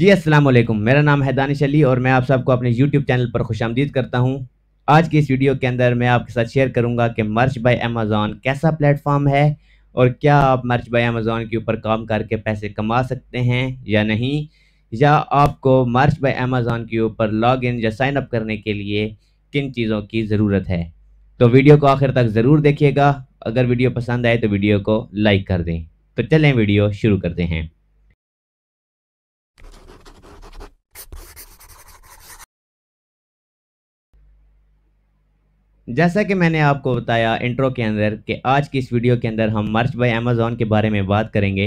जी अस्सलाम वालेकुम मेरा नाम है दानिश अली और मैं आप सबको अपने यूट्यूब चैनल पर खुश आमदीद करता हूँ आज की इस वीडियो के अंदर मैं आपके साथ शेयर करूँगा कि मर्च बाय अमेज़ॉन कैसा प्लेटफॉर्म है और क्या आप मर्च बाय अमेज़ॉन के ऊपर काम करके पैसे कमा सकते हैं या नहीं या आपको मर्च बाय अमेज़ॉन के ऊपर लॉग इन या साइन अप करने के लिए किन चीज़ों की ज़रूरत है तो वीडियो को आखिर तक ज़रूर देखिएगा अगर वीडियो पसंद आए तो वीडियो को लाइक कर दें तो चलें वीडियो शुरू करते हैं जैसा कि मैंने आपको बताया इंट्रो के अंदर कि आज की इस वीडियो के अंदर हम मर्च बाय अमेजोन के बारे में बात करेंगे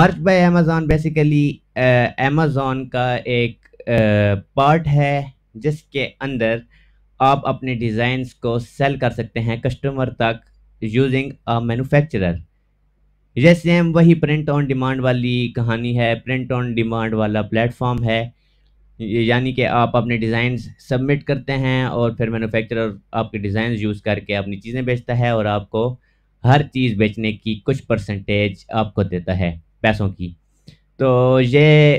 मर्च बाय अमेज़ॉन बेसिकली अमेजोन का एक पार्ट है जिसके अंदर आप अपने डिज़ाइंस को सेल कर सकते हैं कस्टमर तक यूजिंग अ मैनुफेक्चरर ये सेम वही प्रिंट ऑन डिमांड वाली कहानी है प्रिंट ऑन डिमांड वाला प्लेटफॉर्म है यानी कि आप अपने डिज़ाइन सबमिट करते हैं और फिर मैनुफेक्चरर आपके डिज़ाइन यूज़ करके अपनी चीज़ें बेचता है और आपको हर चीज़ बेचने की कुछ परसेंटेज आपको देता है पैसों की तो ये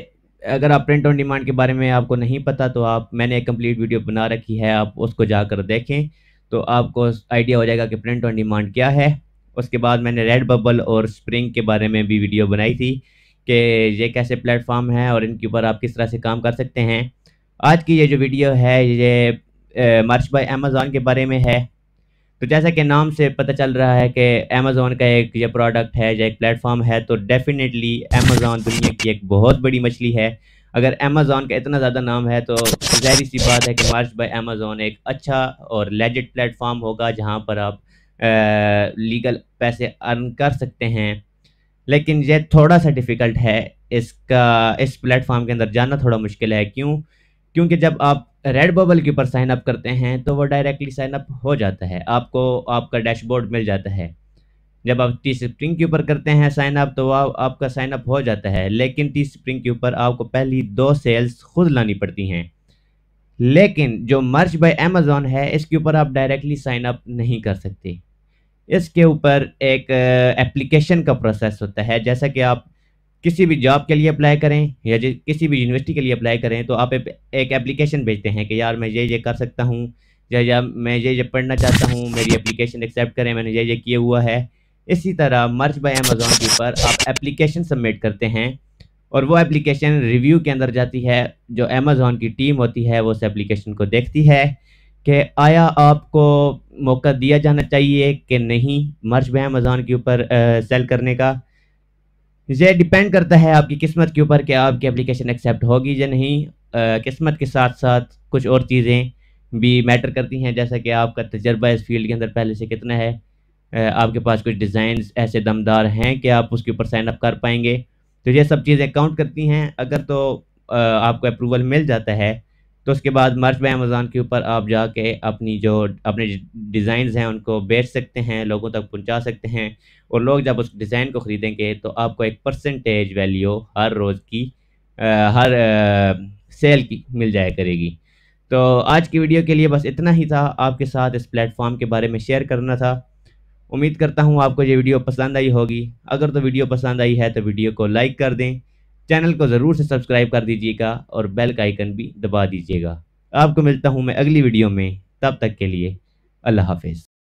अगर आप प्रिंट ऑन डिमांड के बारे में आपको नहीं पता तो आप मैंने एक कंप्लीट वीडियो बना रखी है आप उसको जाकर देखें तो आपको आइडिया हो जाएगा कि प्रिंट ऑन डिमांड क्या है उसके बाद मैंने रेड बबल और स्प्रिंग के बारे में भी वीडियो बनाई थी कि ये कैसे प्लेटफॉर्म है और इनके ऊपर आप किस तरह से काम कर सकते हैं आज की ये जो वीडियो है ये मर्च बाय अमेज़ोन के बारे में है तो जैसा कि नाम से पता चल रहा है कि अमेज़ोन का एक ये प्रोडक्ट है या एक प्लेटफॉर्म है तो डेफिनेटली अमेज़ोन दुनिया की एक बहुत बड़ी मछली है अगर अमेज़ोन का इतना ज़्यादा नाम है तो जहरी सी बात है कि मार्च बाय अमेज़ोन एक अच्छा और लेजिट प्लेटफॉर्म होगा जहाँ पर आप आ, लीगल पैसे अर्न कर सकते हैं लेकिन ये थोड़ा सा डिफ़िकल्ट है इसका इस प्लेटफॉर्म के अंदर जाना थोड़ा मुश्किल है क्यों क्योंकि जब आप रेड बबल के ऊपर साइन अप करते हैं तो वो डायरेक्टली साइन अप हो जाता है आपको आपका डैशबोर्ड मिल जाता है जब आप टी स्प्रिंग के ऊपर करते हैं साइन अप तो आप, आपका साइन अप हो जाता है लेकिन टी स्प्रिंग के ऊपर आपको पहली दो सेल्स खुद लानी पड़ती हैं लेकिन जो मर्च बाय अमेजोन है इसके ऊपर आप डायरेक्टली साइन अप नहीं कर सकते इसके ऊपर एक एप्लीकेशन का प्रोसेस होता है जैसा कि आप किसी भी जॉब के लिए अप्लाई करें या किसी भी यूनिवर्सिटी के लिए अप्लाई करें तो आप एक एप्लीकेशन भेजते हैं कि यार मैं ये ये कर सकता हूँ या या मैं ये ये पढ़ना चाहता हूँ मेरी एप्लीकेशन एक्सेप्ट करें मैंने ये ये किया हुआ है इसी तरह मर्ज बाय अमेजोन के ऊपर आप एप्लीकेशन सबमिट करते हैं और वो एप्लीकेशन रिव्यू के अंदर जाती है जो अमेज़ोन की टीम होती है वो उस एप्लीकेशन को देखती है कि आया आपको मौका दिया जाना चाहिए कि नहीं मर्च में अमेज़ोन के ऊपर सेल करने का ये डिपेंड करता है आपकी किस्मत के ऊपर कि आपकी एप्लीकेशन एक्सेप्ट होगी या नहीं आ, किस्मत के साथ साथ कुछ और चीज़ें भी मैटर करती हैं जैसा कि आपका तजर्बा इस फील्ड के अंदर पहले से कितना है आपके पास कुछ डिज़ाइन ऐसे दमदार हैं कि आप उसके ऊपर साइन अप कर पाएंगे तो ये सब चीज़ें काउंट करती हैं अगर तो आपको अप्रूवल मिल जाता है तो उसके बाद मर्च बाय अमेज़ोन के ऊपर आप जाके अपनी जो अपने डिज़ाइन हैं उनको बेच सकते हैं लोगों तक पहुंचा सकते हैं और लोग जब उस डिज़ाइन को ख़रीदेंगे तो आपको एक परसेंटेज वैल्यू हर रोज़ की आ, हर आ, सेल की मिल जाया करेगी तो आज की वीडियो के लिए बस इतना ही था आपके साथ इस प्लेटफॉर्म के बारे में शेयर करना था उम्मीद करता हूँ आपको ये वीडियो पसंद आई होगी अगर तो वीडियो पसंद आई है तो वीडियो को लाइक कर दें चैनल को ज़रूर से सब्सक्राइब कर दीजिएगा और बेल का आइकन भी दबा दीजिएगा आपको मिलता हूँ मैं अगली वीडियो में तब तक के लिए अल्लाह हाफिज़